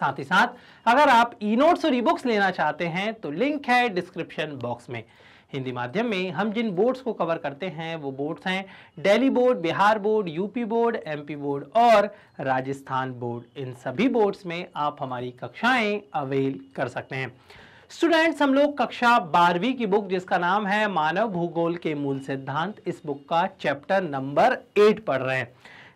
साथ ही साथ अगर आप ई नोट्स और ई बुक्स लेना चाहते हैं तो लिंक है डिस्क्रिप्शन बॉक्स में हिंदी माध्यम में हम जिन बोर्ड्स को कवर करते हैं वो बोर्ड्स हैं Delhi board Bihar board UP board MP board और राजस्थान बोर्ड इन सभी बोर्ड्स में आप हमारी कक्षाएं अवेल कर सकते हैं स्टूडेंट्स हम लोग कक्षा बारहवीं की बुक जिसका नाम है मानव भूगोल के मूल सिद्धांत इस बुक का चैप्टर नंबर एट पढ़ रहे हैं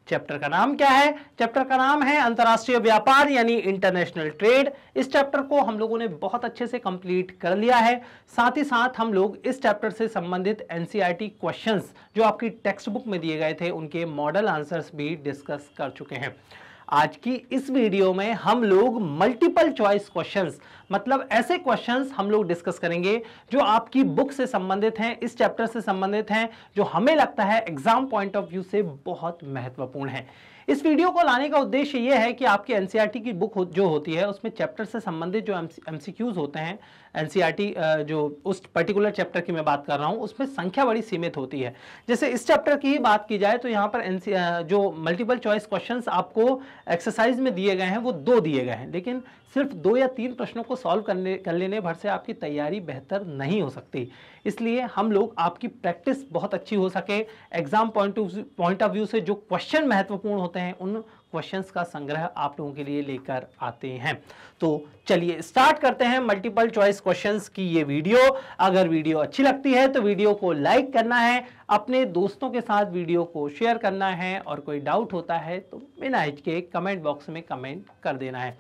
चैप्टर का नाम क्या है चैप्टर का नाम है अंतर्राष्ट्रीय व्यापार यानी इंटरनेशनल ट्रेड इस चैप्टर को हम लोगों ने बहुत अच्छे से कंप्लीट कर लिया है साथ ही साथ हम लोग इस चैप्टर से संबंधित एनसीईआरटी क्वेश्चंस e जो आपकी टेक्स्ट बुक में दिए गए थे उनके मॉडल आंसर्स भी डिस्कस कर चुके हैं आज की इस वीडियो में हम लोग मल्टीपल चॉइस क्वेश्चंस मतलब ऐसे क्वेश्चंस हम लोग डिस्कस करेंगे जो आपकी बुक से संबंधित हैं इस चैप्टर से संबंधित हैं जो हमें लगता है एग्जाम पॉइंट ऑफ व्यू से बहुत महत्वपूर्ण है इस वीडियो को लाने का उद्देश्य यह है कि आपके एनसीईआरटी e की बुक हो, जो होती है उसमें चैप्टर से संबंधित जो एमसीक्यूज होते हैं एनसीईआरटी e जो उस पर्टिकुलर चैप्टर की मैं बात कर रहा हूँ उसमें संख्या बड़ी सीमित होती है जैसे इस चैप्टर की ही बात की जाए तो यहाँ पर एन जो मल्टीपल चॉइस क्वेश्चन आपको एक्सरसाइज में दिए गए हैं वो दो दिए गए हैं लेकिन सिर्फ दो या तीन प्रश्नों को सॉल्व करने कर लेने भर से आपकी तैयारी बेहतर नहीं हो सकती इसलिए हम लोग आपकी प्रैक्टिस बहुत अच्छी हो सके exam point of point of view से जो क्वेश्चन महत्वपूर्ण होते हैं उन क्वेश्चंस का संग्रह आप लोगों के लिए लेकर आते हैं तो चलिए स्टार्ट करते हैं मल्टीपल चॉइस क्वेश्चंस की ये वीडियो अगर वीडियो अच्छी लगती है तो वीडियो को लाइक करना है अपने दोस्तों के साथ वीडियो को शेयर करना है और कोई डाउट होता है तो बिना हिचके कमेंट बॉक्स में कमेंट कर देना है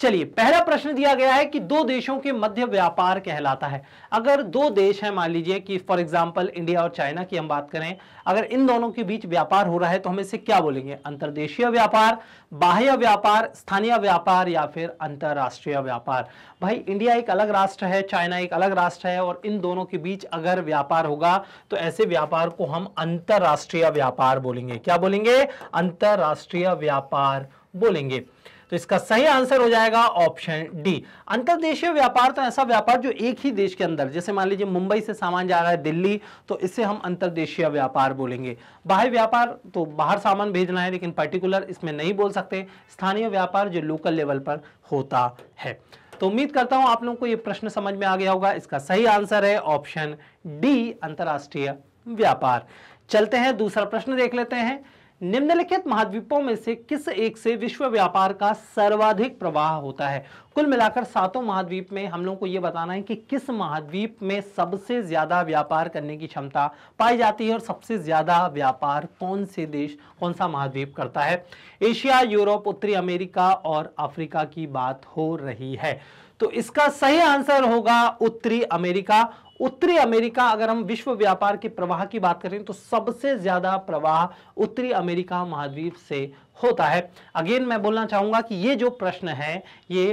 चलिए पहला प्रश्न दिया गया है कि दो देशों के मध्य व्यापार कहलाता है अगर दो देश हैं मान लीजिए कि फॉर एग्जांपल इंडिया और चाइना की हम बात करें अगर इन दोनों के बीच व्यापार हो रहा है तो हम इसे क्या बोलेंगे अंतर्देशीय व्यापार बाह्य व्यापार स्थानीय व्यापार या फिर अंतर्राष्ट्रीय व्यापार भाई इंडिया एक अलग राष्ट्र है चाइना एक अलग राष्ट्र है और इन दोनों के बीच अगर व्यापार होगा तो ऐसे व्यापार को हम अंतर्राष्ट्रीय व्यापार बोलेंगे क्या बोलेंगे अंतर्राष्ट्रीय व्यापार बोलेंगे तो इसका सही आंसर हो जाएगा ऑप्शन डी अंतरदेशीय व्यापार तो ऐसा व्यापार जो एक ही देश के अंदर जैसे मान लीजिए मुंबई से सामान जा रहा है दिल्ली तो इसे हम अंतरदेशीय व्यापार बोलेंगे बाह्य व्यापार तो बाहर सामान भेजना है लेकिन पर्टिकुलर इसमें नहीं बोल सकते स्थानीय व्यापार जो लोकल लेवल पर होता है तो उम्मीद करता हूं आप लोगों को यह प्रश्न समझ में आ गया होगा इसका सही आंसर है ऑप्शन डी अंतर्राष्ट्रीय व्यापार चलते हैं दूसरा प्रश्न देख लेते हैं निम्नलिखित महाद्वीपों में से किस एक से विश्व व्यापार का सर्वाधिक प्रवाह होता है कुल मिलाकर सातों महाद्वीप में हम लोग को यह बताना है कि किस महाद्वीप में सबसे ज़्यादा व्यापार करने की क्षमता पाई जाती है और सबसे ज़्यादा व्यापार कौन से देश कौन सा महाद्वीप करता है एशिया यूरोप उत्तरी अमेरिका और अफ्रीका की बात हो रही है तो इसका सही आंसर होगा उत्तरी अमेरिका उत्तरी अमेरिका अगर हम विश्व व्यापार के प्रवाह की बात करें तो सबसे ज्यादा प्रवाह उत्तरी अमेरिका महाद्वीप से होता है अगेन मैं बोलना चाहूंगा कि ये जो प्रश्न है ये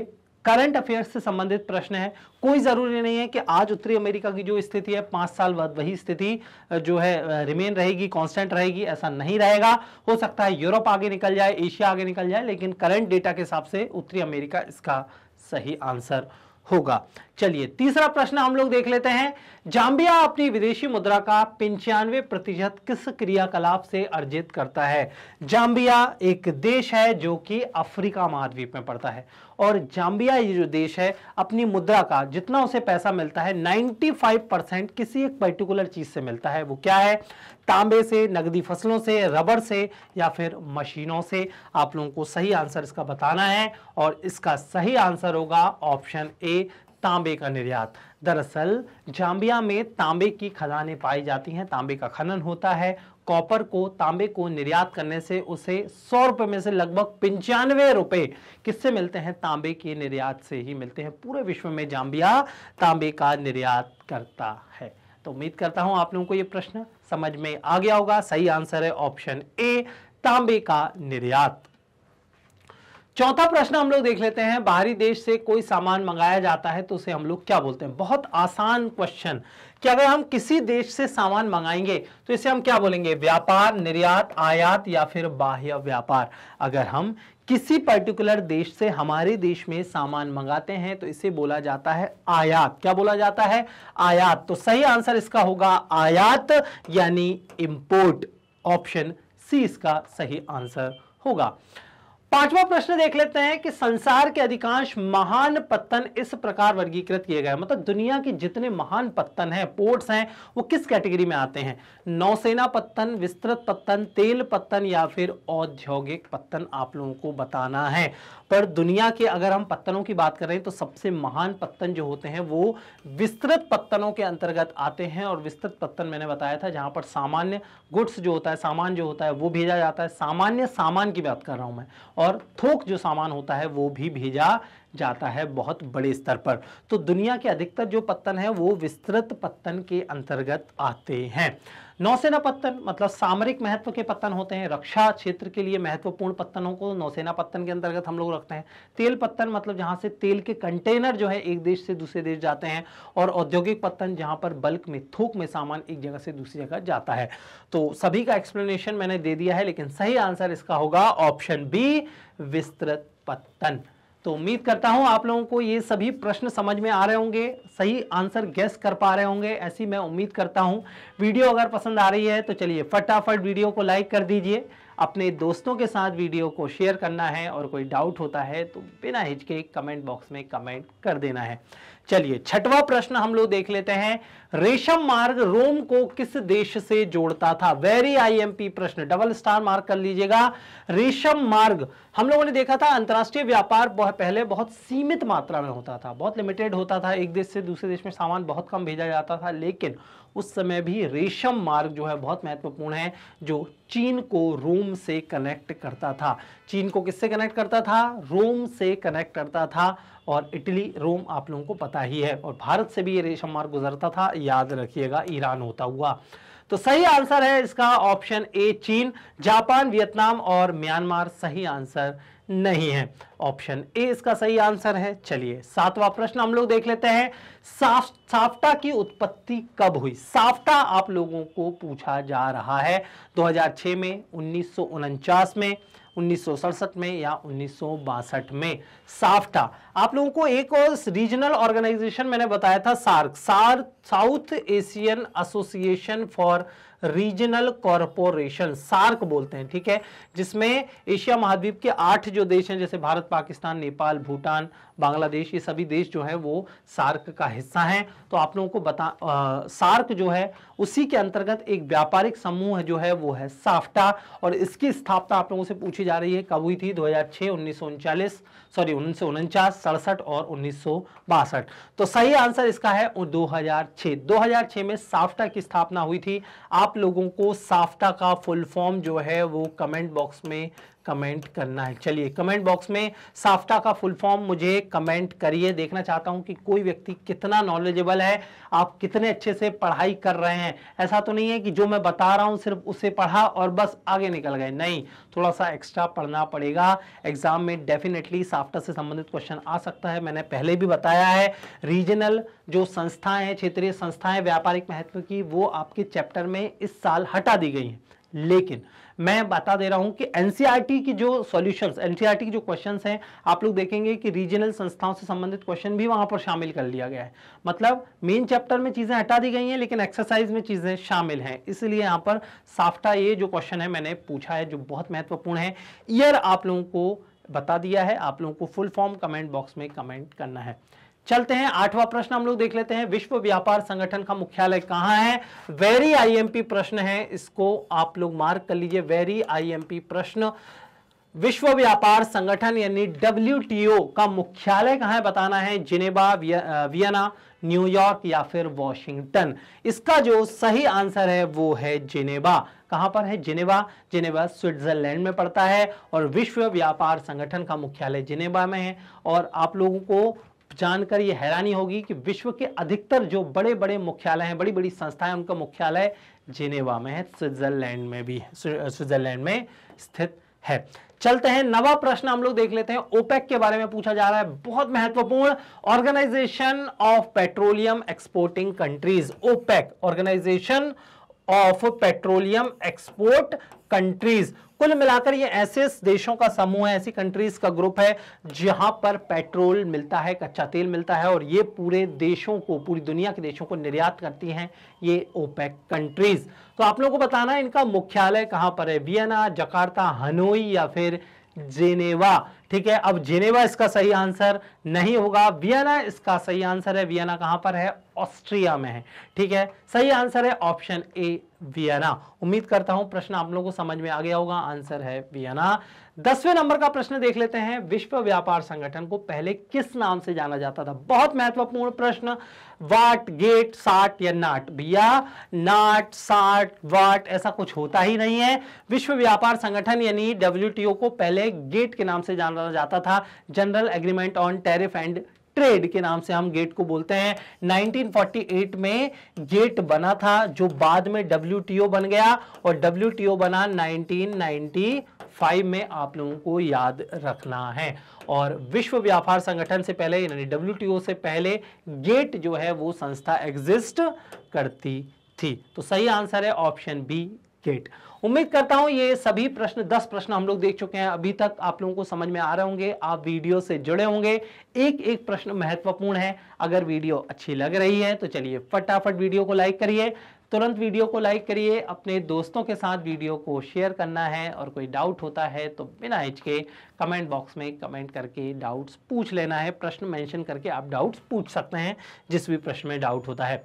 करंट अफेयर्स से संबंधित प्रश्न है कोई ज़रूरी नहीं है कि आज उत्तरी अमेरिका की जो स्थिति है पांच साल बाद वही स्थिति जो है रिमेन रहेगी कांस्टेंट रहेगी ऐसा नहीं रहेगा हो सकता है यूरोप आगे निकल जाए एशिया आगे निकल जाए लेकिन करंट डेटा के हिसाब से उत्तरी अमेरिका इसका सही आंसर होगा चलिए तीसरा प्रश्न हम लोग देख लेते हैं जाम्बिया अपनी विदेशी मुद्रा का पंचानवे प्रतिशत किस क्रियाकलाप से अर्जित करता है जाम्बिया एक देश है जो कि अफ्रीका महाद्वीप में पड़ता है और जाम्बिया ये जो देश है अपनी मुद्रा का जितना उसे पैसा मिलता है 95 परसेंट किसी एक पर्टिकुलर चीज़ से मिलता है वो क्या है तांबे से नगदी फसलों से रबर से या फिर मशीनों से आप लोगों को सही आंसर इसका बताना है और इसका सही आंसर होगा ऑप्शन ए तांबे का निर्यात दरअसल जाम्बिया में तांबे की खदानें पाई जाती हैं तांबे का खनन होता है कॉपर को तांबे को निर्यात करने से उसे सौ रुपये में से लगभग पंचानवे रुपये किससे मिलते हैं तांबे के निर्यात से ही मिलते हैं पूरे विश्व में जाम्बिया तांबे का निर्यात करता है तो उम्मीद करता हूं आप लोगों को ये प्रश्न समझ में आ गया होगा सही आंसर है ऑप्शन ए तांबे का निर्यात चौथा प्रश्न हम लोग देख लेते हैं बाहरी देश से कोई सामान मंगाया जाता है तो उसे हम लोग क्या बोलते हैं बहुत आसान क्वेश्चन कि अगर हम किसी देश से सामान मंगाएंगे तो इसे हम क्या बोलेंगे व्यापार निर्यात आयात या फिर बाह्य व्यापार अगर हम किसी पर्टिकुलर देश से हमारे देश में सामान मंगाते हैं तो इसे बोला जाता है आयात क्या बोला जाता है आयात तो सही आंसर इसका होगा आयात यानी इंपोर्ट ऑप्शन सी इसका सही आंसर होगा पांचवा प्रश्न देख लेते हैं कि संसार के अधिकांश महान पत्तन इस प्रकार वर्गीकृत किए गए मतलब दुनिया के जितने महान पत्तन हैं पोर्ट्स हैं वो किस कैटेगरी में आते हैं नौसेना पत्तन विस्तृत पत्तन तेल पत्तन या फिर औद्योगिक पत्तन आप लोगों को बताना है पर दुनिया के अगर हम पत्तनों की बात करें तो सबसे महान पत्तन जो होते हैं वो विस्तृत पत्तनों के अंतर्गत आते हैं और विस्तृत पत्तन मैंने बताया था जहां पर सामान्य गुड्स जो होता है सामान जो होता है वो भेजा जाता है सामान्य सामान की बात कर रहा हूं मैं और थोक जो सामान होता है वो भी भेजा जाता है बहुत बड़े स्तर पर तो दुनिया के अधिकतर जो पत्तन है वो विस्तृत पत्तन के अंतर्गत आते हैं नौसेना पत्तन मतलब सामरिक महत्व के पत्तन होते हैं रक्षा क्षेत्र के लिए महत्वपूर्ण पत्तनों को नौसेना पत्तन के अंतर्गत हम लोग रखते हैं तेल पत्तन मतलब जहां से तेल के कंटेनर जो है एक देश से दूसरे देश जाते हैं और औद्योगिक पत्तन जहां पर बल्क में थोक में सामान एक जगह से दूसरी जगह जाता है तो सभी का एक्सप्लेनेशन मैंने दे दिया है लेकिन सही आंसर इसका होगा ऑप्शन बी विस्तृत पत्तन तो उम्मीद करता हूं आप लोगों को ये सभी प्रश्न समझ में आ रहे होंगे सही आंसर गेस कर पा रहे होंगे ऐसी मैं उम्मीद करता हूं वीडियो अगर पसंद आ रही है तो चलिए फटाफट वीडियो को लाइक कर दीजिए अपने दोस्तों के साथ वीडियो को शेयर करना है और कोई डाउट होता है तो बिना हिचके कमेंट बॉक्स में कमेंट कर देना है चलिए छठवा प्रश्न हम लोग देख लेते हैं रेशम मार्ग रोम को किस देश से जोड़ता था वेरी आईएमपी प्रश्न डबल स्टार मार्क कर लीजिएगा रेशम मार्ग हम लोगों ने देखा था अंतरराष्ट्रीय व्यापार बहुत पहले बहुत सीमित मात्रा में होता था बहुत लिमिटेड होता था एक देश से दूसरे देश में सामान बहुत कम भेजा जाता था लेकिन उस समय भी रेशम मार्ग जो है बहुत महत्वपूर्ण है जो चीन को रोम से कनेक्ट करता था चीन को किससे कनेक्ट करता था रोम से कनेक्ट करता था और इटली रोम आप लोगों को पता ही है और भारत से भी ये रेशम मार्ग गुजरता था याद रखिएगा ईरान होता हुआ तो सही आंसर है इसका ऑप्शन ए चीन जापान वियतनाम और म्यांमार सही आंसर नहीं है ऑप्शन ए इसका सही आंसर है चलिए सातवां प्रश्न हम लोग देख लेते हैं साफ साफ्टा की उत्पत्ति कब हुई साफ्टा आप लोगों को पूछा जा रहा है 2006 में उन्नीस में उन्नीस में या उन्नीस में साफ्टा आप लोगों को एक और रीजनल ऑर्गेनाइजेशन मैंने बताया था SAARC SAARC South Asian Association for Regional Corporation SAARC बोलते हैं ठीक है जिसमें एशिया महाद्वीप के आठ जो देश हैं जैसे भारत पाकिस्तान नेपाल भूटान बांग्लादेश ये सभी देश जो है वो सार्क का हिस्सा हैं तो आप लोगों को बता आ, सार्क जो है उसी के अंतर्गत एक व्यापारिक समूह है जो है वो है साफ्टा और इसकी स्थापना आप लोगों से पूछी जा रही है कब हुई थी 2006 उन्नीस सॉरी उन्नीस सौ उनचास सड़सठ और उन्नीस तो सही आंसर इसका है दो हजार 2006 में साफ्टा की स्थापना हुई थी आप लोगों को साफ्टा का फुल फॉर्म जो है वो कमेंट बॉक्स में कमेंट करना है चलिए कमेंट बॉक्स में साफ्टा का फुल फॉर्म मुझे कमेंट करिए देखना चाहता हूं कि कोई व्यक्ति कितना नॉलेजेबल है आप कितने अच्छे से पढ़ाई कर रहे हैं ऐसा तो नहीं है कि जो मैं बता रहा हूँ सिर्फ उसे पढ़ा और बस आगे निकल गए नहीं थोड़ा सा एक्स्ट्रा पढ़ना पड़ेगा एग्जाम में डेफिनेटली साफ्टा से संबंधित क्वेश्चन आ सकता है मैंने पहले भी बताया है रीजनल जो संस्थाएं हैं क्षेत्रीय संस्थाएं व्यापारिक महत्व की वो आपके चैप्टर में इस साल हटा दी गई हैं लेकिन मैं बता दे रहा हूं कि एनसीईआरटी e की जो सॉल्यूशंस एनसीईआरटी e की जो क्वेश्चंस हैं आप लोग देखेंगे कि रीजनल संस्थाओं से संबंधित क्वेश्चन भी वहां पर शामिल कर लिया गया है मतलब मेन चैप्टर में चीज़ें हटा दी गई हैं लेकिन एक्सरसाइज में चीज़ें शामिल हैं इसलिए यहाँ पर साफ्टा ये जो क्वेश्चन है मैंने पूछा है जो बहुत महत्वपूर्ण है ईयर आप लोगों को बता दिया है आप लोगों को फुल फॉर्म कमेंट बॉक्स में कमेंट करना है चलते हैं आठवां प्रश्न हम लोग देख लेते हैं विश्व व्यापार संगठन का मुख्यालय कहां है वेरी आईएमपी प्रश्न है इसको आप लोग मार्क कर लीजिए वेरी आईएमपी प्रश्न विश्व व्यापार संगठन यानी डब्ल्यू का मुख्यालय कहां है बताना है जिनेवा वियना न्यूयॉर्क या फिर वॉशिंगटन इसका जो सही आंसर है वो है जिनेवा कहां पर है जिनेवा जिनेवा स्विट्जरलैंड में पड़ता है और विश्व व्यापार संगठन का मुख्यालय जिनेवा में है और आप लोगों को जानकर ये हैरानी होगी कि विश्व के अधिकतर जो बड़े बड़े मुख्यालय हैं बड़ी बड़ी संस्थाएं उनका मुख्यालय जिनेवा में है स्विट्जरलैंड में भी स्विट्जरलैंड में स्थित है चलते हैं नवा प्रश्न हम लोग देख लेते हैं ओपेक के बारे में पूछा जा रहा है बहुत महत्वपूर्ण organisation of petroleum exporting countries OPEC organisation of petroleum export countries कुल मिलाकर ये ऐसे देशों का समूह है ऐसी कंट्रीज का ग्रुप है जहां पर पेट्रोल मिलता है कच्चा तेल मिलता है और ये पूरे देशों को पूरी दुनिया के देशों को निर्यात करती हैं ये ओपेक कंट्रीज तो आप लोगों को बताना इनका मुख्यालय कहां पर है वियना जकार्ता हनोई या फिर जेनेवा ठीक है अब जेनेवा इसका सही आंसर नहीं होगा वियना इसका सही आंसर है वियना कहां पर है ऑस्ट्रिया में है ठीक है सही आंसर है ऑप्शन ए वियना उम्मीद करता हूं प्रश्न आप लोगों को समझ में आ गया होगा आंसर है वियना दसवें नंबर का प्रश्न देख लेते हैं विश्व व्यापार संगठन को पहले किस नाम से जाना जाता था बहुत महत्वपूर्ण प्रश्न वाट गेट साट या नाट भैया नाट साट वाट ऐसा कुछ होता ही नहीं है विश्व व्यापार संगठन यानी डब्ल्यू को पहले गेट के नाम से जाना जाता था general agreement on tariff and trade के नाम से हम गेट को बोलते हैं 1948 में गेट बना था जो बाद में डब्ल्यू बन गया और डब्ल्यू बना 1995 में आप लोगों को याद रखना है और विश्व व्यापार संगठन से पहले यानी डब्ल्यू से पहले गेट जो है वो संस्था एग्जिस्ट करती थी तो सही आंसर है ऑप्शन बी गेट उम्मीद करता हूं ये सभी प्रश्न दस प्रश्न हम लोग देख चुके हैं अभी तक आप लोगों को समझ में आ रहे होंगे आप वीडियो से जुड़े होंगे एक एक प्रश्न महत्वपूर्ण है अगर वीडियो अच्छी लग रही है तो चलिए फटाफट वीडियो को लाइक करिए तुरंत वीडियो को लाइक करिए अपने दोस्तों के साथ वीडियो को शेयर करना है और कोई डाउट होता है तो बिना हिचके कमेंट बॉक्स में कमेंट करके डाउट्स पूछ लेना है प्रश्न मेंशन करके आप डाउट्स पूछ सकते हैं जिस भी प्रश्न में डाउट होता है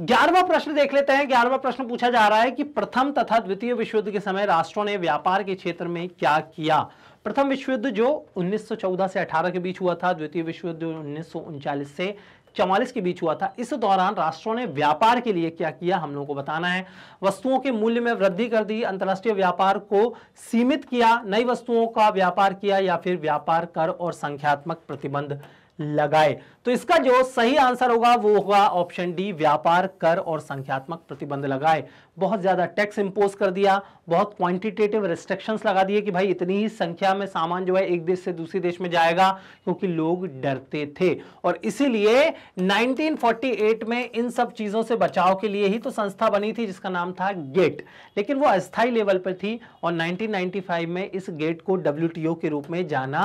ग्यारहवा प्रश्न देख लेते हैं ग्यारहवा प्रश्न पूछा जा रहा है कि प्रथम तथा द्वितीय विश्व युद्ध के समय राष्ट्रों ने व्यापार के क्षेत्र में क्या किया प्रथम विश्व युद्ध जो 1914 से 18 के बीच हुआ था द्वितीय विश्व युद्ध उन्नीस से चौवालीस के बीच हुआ था इस दौरान राष्ट्रों ने व्यापार के लिए क्या किया हम लोगों को बताना है वस्तुओं के मूल्य में वृद्धि कर दी अंतर्राष्ट्रीय व्यापार को सीमित किया नई वस्तुओं का व्यापार किया या फिर व्यापार कर और संख्यात्मक प्रतिबंध लगाए तो इसका जो सही आंसर होगा वो होगा ऑप्शन डी व्यापार कर और संख्यात्मक प्रतिबंध लगाए बहुत ज़्यादा टैक्स इंपोज कर दिया बहुत क्वांटिटेटिव रिस्ट्रिक्शंस लगा दिए कि भाई इतनी ही संख्या में सामान जो है एक देश से दूसरे देश में जाएगा क्योंकि लोग डरते थे और इसीलिए 1948 में इन सब चीज़ों से बचाव के लिए ही तो संस्था बनी थी जिसका नाम था गेट लेकिन वो अस्थायी लेवल पर थी और नाइनटीन में इस गेट को डब्ल्यू के रूप में जाना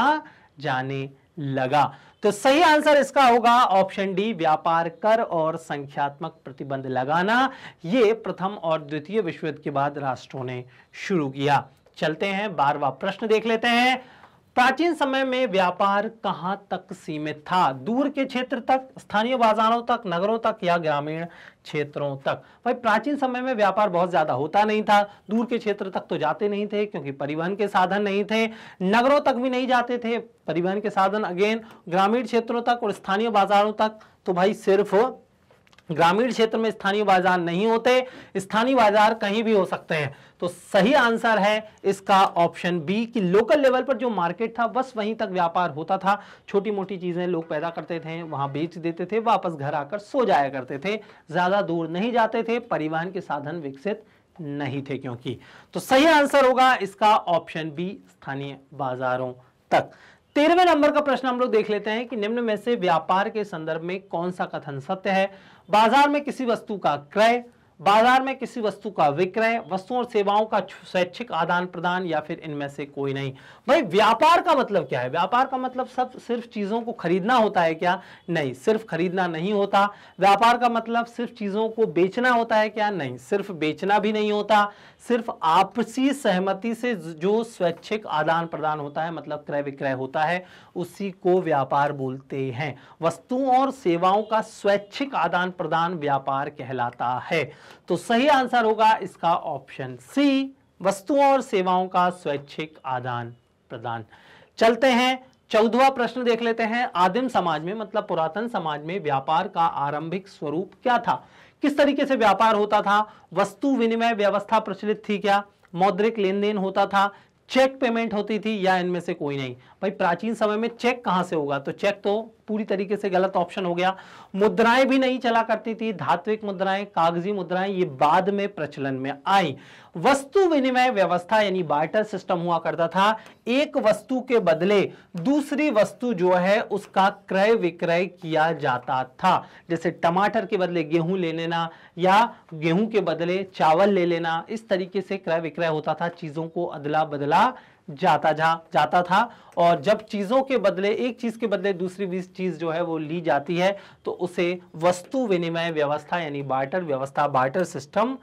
जाने लगा तो सही आंसर इसका होगा ऑप्शन डी व्यापार कर और संख्यात्मक प्रतिबंध लगाना ये प्रथम और द्वितीय विश्व युद्ध के बाद राष्ट्रों ने शुरू किया चलते हैं बारवा प्रश्न देख लेते हैं प्राचीन समय में व्यापार कहाँ तक सीमित था दूर के क्षेत्र तक स्थानीय बाजारों तक नगरों तक या ग्रामीण क्षेत्रों तक भाई प्राचीन समय में व्यापार बहुत ज़्यादा होता नहीं था दूर के क्षेत्र तक तो जाते नहीं थे क्योंकि परिवहन के साधन नहीं थे नगरों तक भी नहीं जाते थे परिवहन के साधन अगेन ग्रामीण क्षेत्रों तक और स्थानीय बाजारों तक तो भाई सिर्फ ग्रामीण क्षेत्र में स्थानीय बाजार नहीं होते स्थानीय बाजार कहीं भी हो सकते हैं तो सही आंसर है इसका ऑप्शन बी कि लोकल लेवल पर जो मार्केट था बस वहीं तक व्यापार होता था छोटी मोटी चीज़ें लोग पैदा करते थे वहां बेच देते थे वापस घर आकर सो जाया करते थे ज़्यादा दूर नहीं जाते थे परिवहन के साधन विकसित नहीं थे क्योंकि तो सही आंसर होगा इसका ऑप्शन बी स्थानीय बाजारों तक तेरहवें नंबर का प्रश्न हम लोग देख लेते हैं कि निम्न में से व्यापार के संदर्भ में कौन सा कथन सत्य है बाजार में किसी वस्तु का क्रय बाजार में किसी वस्तु का विक्रय वस्तुओं और सेवाओं का स्वैच्छिक आदान प्रदान या फिर इनमें से कोई नहीं भाई व्यापार का मतलब क्या है व्यापार का मतलब सब सिर्फ चीज़ों को खरीदना होता है क्या नहीं सिर्फ खरीदना नहीं होता व्यापार का मतलब सिर्फ चीज़ों को बेचना होता है क्या नहीं सिर्फ बेचना भी नहीं होता सिर्फ आपसी सहमति से जो स्वैच्छिक आदान प्रदान होता है मतलब क्रय विक्रय होता है उसी को व्यापार बोलते हैं वस्तुओं और सेवाओं का स्वैच्छिक आदान प्रदान व्यापार कहलाता है तो सही आंसर होगा इसका ऑप्शन सी वस्तुओं और सेवाओं का स्वैच्छिक आदान प्रदान चलते हैं चौदवा प्रश्न देख लेते हैं आदिम समाज में मतलब पुरातन समाज में व्यापार का आरंभिक स्वरूप क्या था किस तरीके से व्यापार होता था वस्तु विनिमय व्यवस्था प्रचलित थी क्या मौद्रिक लेन देन होता था चेक पेमेंट होती थी या इनमें से कोई नहीं भाई प्राचीन समय में चेक कहां से होगा तो चेक तो पूरी तरीके से गलत ऑप्शन हो गया मुद्राएं भी नहीं चला करती थी धात्विक मुद्राएं कागजी मुद्राएं ये बाद में प्रचलन में आई वस्तु विनिमय व्यवस्था यानी बार्टर सिस्टम हुआ करता था एक वस्तु के बदले दूसरी वस्तु जो है उसका क्रय विक्रय किया जाता था जैसे टमाटर के बदले गेहूं ले लेना या गेहूं के बदले चावल ले लेना इस तरीके से क्रय विक्रय होता था चीजों को अदला बदला जाता जा जाता था और जब चीज़ों के बदले एक चीज़ के बदले दूसरी चीज़ जो है वो ली जाती है तो उसे वस्तु विनिमय व्यवस्था यानी बार्टर व्यवस्था बार्टर सिस्टम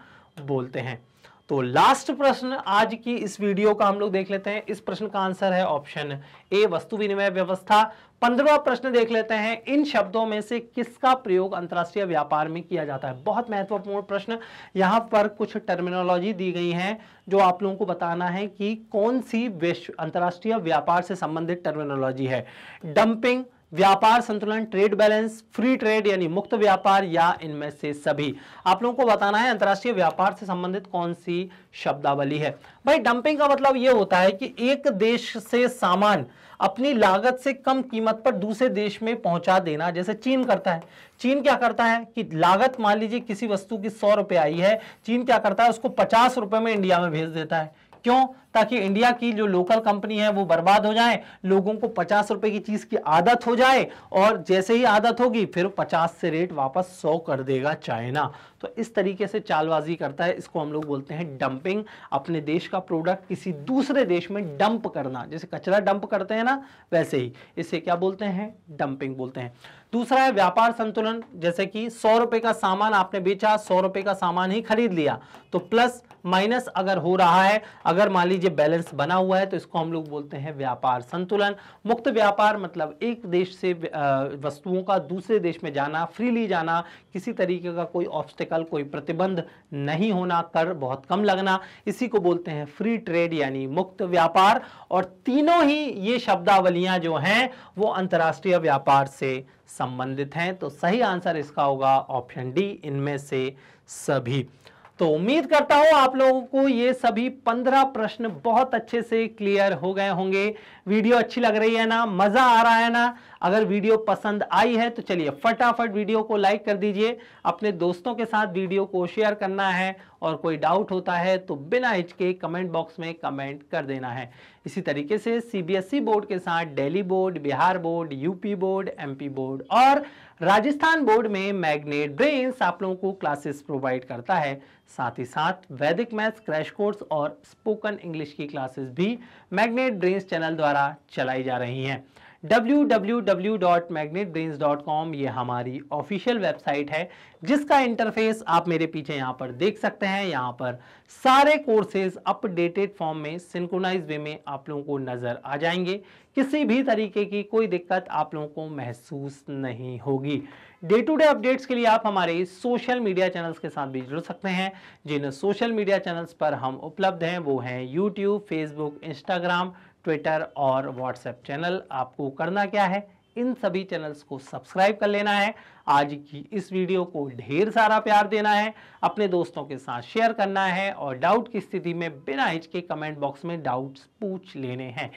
बोलते हैं तो लास्ट प्रश्न आज की इस वीडियो का हम लोग देख लेते हैं इस प्रश्न का आंसर है ऑप्शन ए वस्तु विनिमय व्यवस्था पंद्रवा प्रश्न देख लेते हैं इन शब्दों में से किसका प्रयोग अंतरराष्ट्रीय व्यापार में किया जाता है बहुत महत्वपूर्ण प्रश्न यहाँ पर कुछ टर्मिनोलॉजी दी गई हैं जो आप लोगों को बताना है कि कौन सी विश्व अंतर्राष्ट्रीय व्यापार से संबंधित टर्मिनोलॉजी है डंपिंग व्यापार संतुलन ट्रेड बैलेंस फ्री ट्रेड यानी मुक्त व्यापार या इनमें से सभी आप लोगों को बताना है अंतर्राष्ट्रीय व्यापार से संबंधित कौन सी शब्दावली है भाई डंपिंग का मतलब यह होता है कि एक देश से सामान अपनी लागत से कम कीमत पर दूसरे देश में पहुंचा देना जैसे चीन करता है चीन क्या करता है कि लागत मान लीजिए किसी वस्तु की सौ रुपए आई है चीन क्या करता है उसको पचास रुपए में इंडिया में भेज देता है क्यों ताकि इंडिया की जो लोकल कंपनी है वो बर्बाद हो जाए लोगों को पचास रुपए की चीज की आदत हो जाए और जैसे ही आदत होगी फिर पचास से रेट वापस सौ कर देगा चाइना तो इस तरीके से चालबाजी करता है इसको हम लोग बोलते हैं डंपिंग अपने देश का प्रोडक्ट किसी दूसरे देश में डंप करना जैसे कचरा डंप करते हैं ना वैसे ही इसे क्या बोलते हैं डंपिंग बोलते हैं दूसरा है व्यापार संतुलन जैसे कि सौ रुपए का सामान आपने बेचा सौ रुपए का सामान ही खरीद लिया तो प्लस माइनस अगर हो रहा है अगर मान लीजिए बैलेंस बना हुआ है तो इसको हम लोग बोलते हैं व्यापार संतुलन मुक्त व्यापार मतलब एक देश से वस्तुओं का दूसरे देश में जाना फ्रीली जाना किसी तरीके का कोई ऑब्स्टिकल कोई प्रतिबंध नहीं होना कर बहुत कम लगना इसी को बोलते हैं फ्री ट्रेड यानी मुक्त व्यापार और तीनों ही ये शब्दावलियां जो हैं वो अंतर्राष्ट्रीय व्यापार से संबंधित हैं तो सही आंसर इसका होगा ऑप्शन डी इनमें से सभी तो उम्मीद करता हूं आप लोगों को ये सभी पंद्रह प्रश्न बहुत अच्छे से क्लियर हो गए होंगे वीडियो अच्छी लग रही है ना मजा आ रहा है ना अगर वीडियो पसंद आई है तो चलिए फटाफट वीडियो को लाइक कर दीजिए अपने दोस्तों के साथ वीडियो को शेयर करना है और कोई डाउट होता है तो बिना हिचके कमेंट बॉक्स में कमेंट कर देना है इसी तरीके से सीबीएसई बोर्ड e के साथ Delhi board Bihar board UP board MP board और राजस्थान बोर्ड में मैग्नेट ब्रेन्स आप लोगों को क्लासेस प्रोवाइड करता है साथ ही साथ वैदिक मैथ्स क्रैश कोर्स और स्पोकन इंग्लिश की क्लासेस भी मैग्नेट ब्रेन्स चैनल द्वारा चलाई जा रही हैं www.magnetbrains.com ये हमारी ऑफिशियल वेबसाइट है जिसका इंटरफेस आप मेरे पीछे यहाँ पर देख सकते हैं यहाँ पर सारे कोर्सेज अपडेटेड फॉर्म में सिंक्रोनाइज वे में आप लोगों को नज़र आ जाएंगे किसी भी तरीके की कोई दिक्कत आप लोगों को महसूस नहीं होगी डे टू डे अपडेट्स के लिए आप हमारे सोशल मीडिया चैनल्स के साथ भी जुड़ सकते हैं जिन सोशल मीडिया चैनल्स पर हम उपलब्ध हैं वो हैं यूट्यूब फेसबुक इंस्टाग्राम ट्विटर और व्हाट्सएप चैनल आपको करना क्या है इन सभी चैनल्स को सब्सक्राइब कर लेना है आज की इस वीडियो को ढेर सारा प्यार देना है अपने दोस्तों के साथ शेयर करना है और डाउट की स्थिति में बिना हिचके कमेंट बॉक्स में डाउट्स पूछ लेने हैं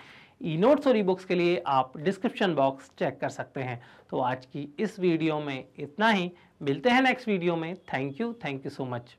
ई नोट्स और ई बुक्स के लिए आप डिस्क्रिप्शन बॉक्स चेक कर सकते हैं तो आज की इस वीडियो में इतना ही मिलते हैं नेक्स्ट वीडियो में thank you thank you so much